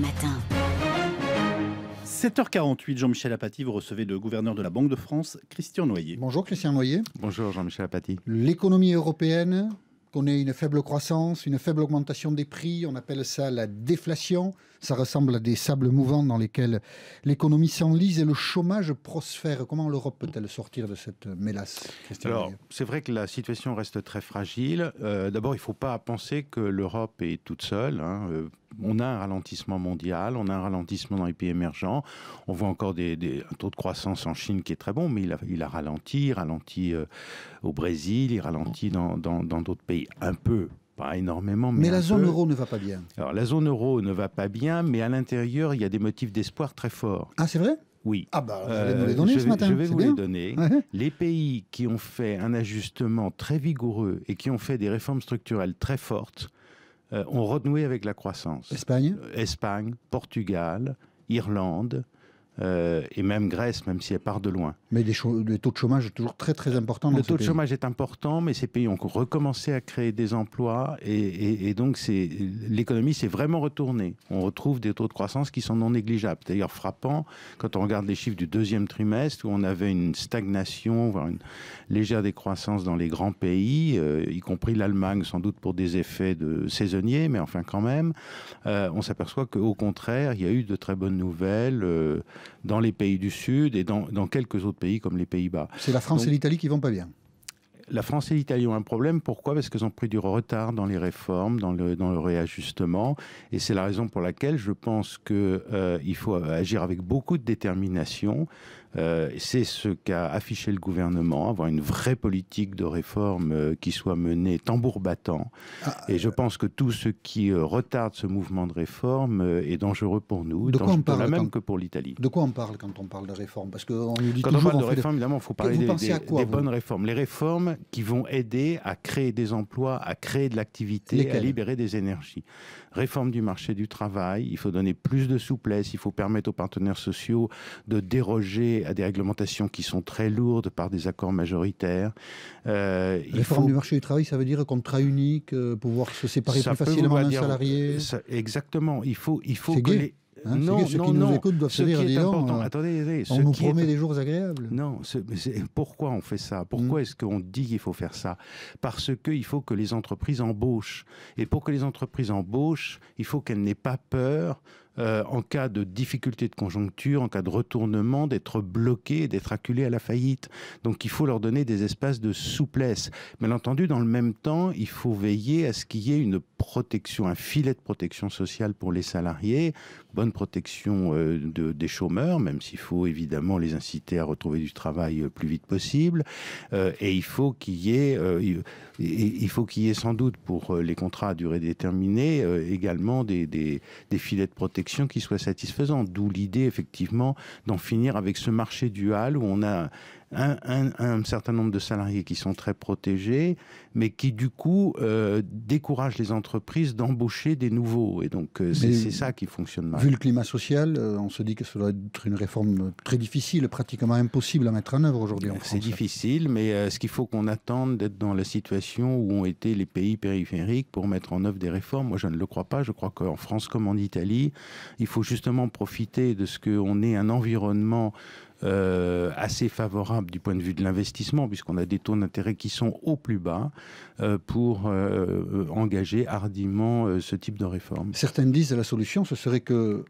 Matin. 7h48, Jean-Michel Apathy, vous recevez le gouverneur de la Banque de France, Christian Noyer. Bonjour Christian Noyer. Bonjour Jean-Michel Apathy. L'économie européenne connaît une faible croissance, une faible augmentation des prix, on appelle ça la déflation, ça ressemble à des sables mouvants dans lesquels l'économie s'enlise et le chômage prospère. Comment l'Europe peut-elle sortir de cette mélasse Alors, c'est vrai que la situation reste très fragile. Euh, d'abord, il ne faut pas penser que l'Europe est toute seule. Hein. Euh, on a un ralentissement mondial, on a un ralentissement dans les pays émergents. On voit encore des, un taux de croissance en Chine qui est très bon, mais il a, ralenti, il ralentit euh, au Brésil, il ralentit dans d'autres pays un peu, pas énormément. Mais, mais la zone euro ne va pas bien. Alors la zone euro ne va pas bien, mais à l'intérieur, il y a des motifs d'espoir très forts. Ah, c'est vrai oui. Ah bah, euh, vous les donner ce matin. Je vais vous les donner. Les pays qui ont fait un ajustement très vigoureux et qui ont fait des réformes structurelles très fortes euh, ont renoué avec la croissance. Espagne euh, Espagne, Portugal, Irlande, euh, et même Grèce, même si elle part de loin. Mais les taux de chômage est toujours très très important. Dans le taux de chômage est important, mais ces pays ont recommencé à créer des emplois et, donc l'économie s'est vraiment retournée. On retrouve des taux de croissance qui sont non négligeables. D'ailleurs frappant quand on regarde les chiffres du deuxième trimestre où on avait une stagnation, voire une légère décroissance dans les grands pays, euh, y compris l'Allemagne, sans doute pour des effets de saisonniers, mais enfin quand même, euh, on s'aperçoit qu'au contraire, il y a eu de très bonnes nouvelles dans les pays du Sud et dans, quelques autres pays comme les Pays-Bas. C'est la France et l'Italie qui vont pas bien la France et l'Italie ont un problème. Pourquoi Parce qu'elles ont pris du retard dans les réformes, dans le, dans le réajustement. Et c'est la raison pour laquelle je pense qu'il euh, il faut agir avec beaucoup de détermination. Euh, c'est ce qu'a affiché le gouvernement, avoir une vraie politique de réforme euh, qui soit menée tambour battant. Ah, et je pense que tout ce qui retarde ce mouvement de réforme est dangereux pour nous, de quoi on parle, même que pour l'Italie. De quoi on parle quand on parle de réforme Parce qu'on nous dit quand on parle de réforme, évidemment, il faut parler des bonnes réformes. Les réformes, qui vont aider à créer des emplois, à créer de l'activité, à libérer des énergies. Réforme du marché du travail, il faut donner plus de souplesse, il faut permettre aux partenaires sociaux de déroger à des réglementations qui sont très lourdes par des accords majoritaires. Euh, Réforme il du marché du travail, ça veut dire contrat unique, euh, pouvoir se séparer plus facilement d'un salarié Exactement, il faut, il faut Hein, non, qui nous doivent se attendez, on nous promet des jours agréables. Non, pourquoi on fait ça Pourquoi hmm. est-ce qu'on dit qu'il faut faire ça Parce qu'il faut que les entreprises embauchent. Et pour que les entreprises embauchent, il faut qu'elles n'aient pas peur euh, en cas de difficulté de conjoncture, en cas de retournement, d'être bloqué, d'être acculé à la faillite. Donc il faut leur donner des espaces de souplesse. Mais entendu, dans le même temps, il faut veiller à ce qu'il y ait une protection, un filet de protection sociale pour les salariés, bonne protection euh, de, des chômeurs, même s'il faut évidemment les inciter à retrouver du travail euh, plus vite possible. et il faut qu'il y ait, il faut qu'il y ait sans doute pour les contrats à durée déterminée également des, des filets de protection qui soit satisfaisante. D'où l'idée, effectivement, d'en finir avec ce marché dual où on a un, certain nombre de salariés qui sont très protégés, mais qui du coup euh, découragent les entreprises d'embaucher des nouveaux. Et donc euh, c'est ça qui fonctionne mal. Vu le climat social, euh, on se dit que ça doit être une réforme très difficile, pratiquement impossible à mettre en œuvre aujourd'hui en France. C'est difficile, mais euh, ce qu'il faut qu'on attende d'être dans la situation où ont été les pays périphériques pour mettre en œuvre des réformes, moi je ne le crois pas. Je crois qu'en France comme en Italie, il faut justement profiter de ce qu'on ait un environnement euh, assez favorable du point de vue de l'investissement, puisqu'on a des taux d'intérêt qui sont au plus bas euh, pour euh, engager hardiment ce type de réforme. Certaines disent que la solution, ce serait que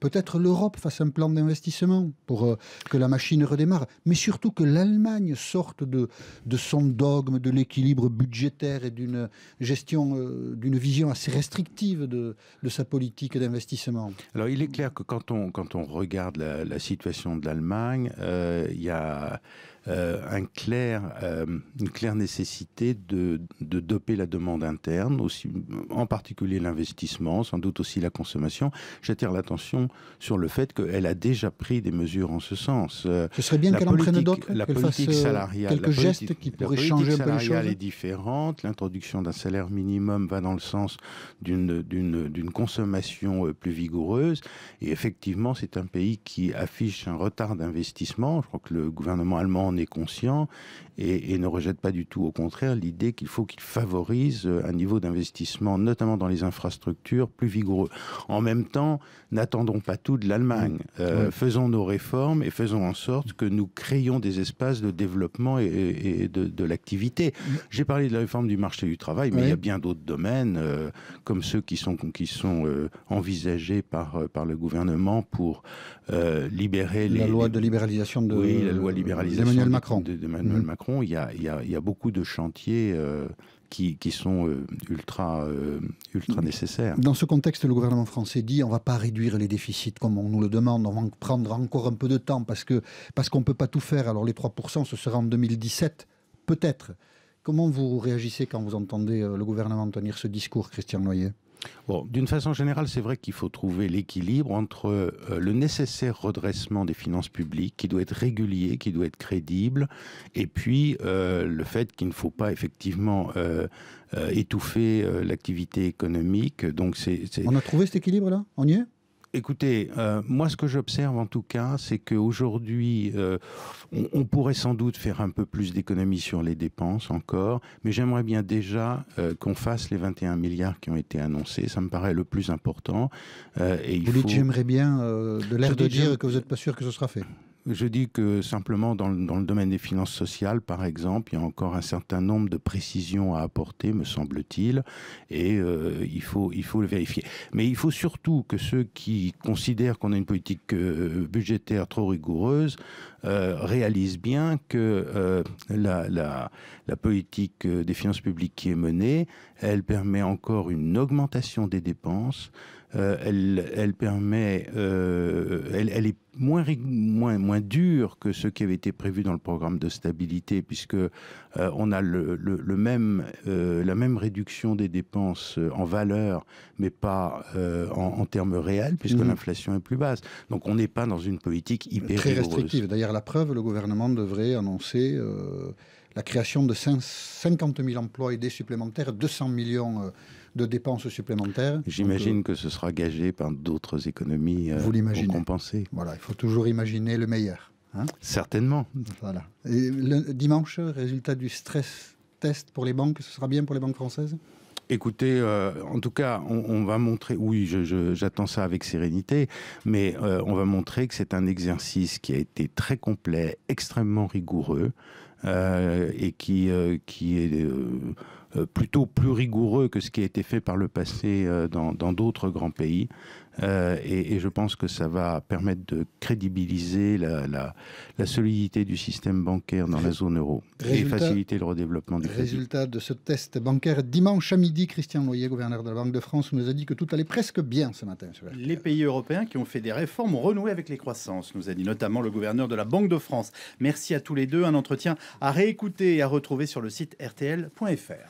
Peut-être l'Europe fasse un plan d'investissement pour euh, que la machine redémarre, mais surtout que l'Allemagne sorte de, de son dogme de l'équilibre budgétaire et d'une gestion, euh, d'une vision assez restrictive de, de sa politique d'investissement. Alors il est clair que quand on, quand on regarde la, situation de l'Allemagne, euh, il y a euh, un clair, euh, une claire nécessité de, doper la demande interne, aussi, en particulier l'investissement, sans doute aussi la consommation. J'attire l'attention sur le fait qu'elle a déjà pris des mesures en ce sens. Euh, ce serait bien qu'elle en prenne d'autres, la, politique salariale, quelques gestes qui pourraient changer un peu salariale est différente. L'introduction d'un salaire minimum va dans le sens d'une consommation plus vigoureuse. Et effectivement, c'est un pays qui affiche un retard d'investissement. Je crois que le gouvernement allemand est conscient et, ne rejette pas du tout, au contraire, l'idée qu'il faut qu'il favorise euh, un niveau d'investissement, notamment dans les infrastructures, plus vigoureux. En même temps, n'attendons pas tout de l'Allemagne. Euh, faisons nos réformes et faisons en sorte que nous créions des espaces de développement et, de, l'activité. J'ai parlé de la réforme du marché du travail, mais il y a bien d'autres domaines, euh, comme ceux qui sont, qui sont envisagés par, par le gouvernement pour libérer les... La loi de libéralisation de... Oui, la loi libéralisation Emmanuel Macron. il y, a, beaucoup de chantiers euh, qui, sont euh, euh, ultra, nécessaires. Dans ce contexte, le gouvernement français dit on ne va pas réduire les déficits comme on nous le demande, on va prendre encore un peu de temps parce parce qu'on ne peut pas tout faire. Alors les 3%, ce sera en 2017, peut-être. Comment vous réagissez quand vous entendez le gouvernement tenir ce discours, Christian Noyer d'une façon générale, c'est vrai qu'il faut trouver l'équilibre entre euh, le nécessaire redressement des finances publiques, qui doit être régulier, qui doit être crédible, et puis euh, le fait qu'il ne faut pas effectivement euh, étouffer l'activité économique. Donc On a trouvé cet équilibre là On y est Écoutez, euh, moi ce que j'observe en tout cas, c'est qu'aujourd'hui, euh, on, pourrait sans doute faire un peu plus d'économies sur les dépenses encore, mais j'aimerais bien déjà euh, qu'on fasse les 21 milliards qui ont été annoncés, ça me paraît le plus important. et vous faut... j'aimerais bien de l'air de dire que vous n'êtes pas sûr que ce sera fait. Je dis que simplement dans le, domaine des finances sociales, par exemple, il y a encore un certain nombre de précisions à apporter, me semble-t-il, et euh, il, faut, il faut le vérifier. Mais il faut surtout que ceux qui considèrent qu'on a une politique euh, budgétaire trop rigoureuse euh, réalisent bien que la politique des finances publiques qui est menée, elle permet encore une augmentation des dépenses. Euh, elle, permet, euh, elle, est moins, moins, moins dure que ce qui avait été prévu dans le programme de stabilité, puisque euh, on a le, même, la même réduction des dépenses en valeur, mais pas en, termes réels, puisque mmh. l'inflation est plus basse. Donc on n'est pas dans une politique hyper très restrictive. D'ailleurs, la preuve, le gouvernement devrait annoncer la création de 50 000 emplois des supplémentaires, 200 millions euh, de dépenses supplémentaires. J'imagine euh, que ce sera gagé par d'autres économies euh, vous pour compenser. Voilà, il faut toujours imaginer le meilleur. Hein. Certainement. Voilà. le dimanche, résultat du stress test pour les banques, ce sera bien pour les banques françaises Écoutez, en tout cas, on, va montrer, oui, j'attends ça avec sérénité, mais on va montrer que c'est un exercice qui a été très complet, extrêmement rigoureux, euh, et qui, euh, qui est euh, euh, plutôt plus rigoureux que ce qui a été fait par le passé euh, dans d'autres grands pays. Euh, et, je pense que ça va permettre de crédibiliser la, solidité du système bancaire dans la zone euro et faciliter le redéveloppement du résultat Résultat de ce test bancaire dimanche à midi, Christian Loyer, gouverneur de la Banque de France, nous a dit que tout allait presque bien ce matin. les pays européens qui ont fait des réformes ont renoué avec les croissances, nous a dit notamment le gouverneur de la Banque de France. Merci à tous les deux. Un entretien à réécouter et à retrouver sur le site rtl.fr.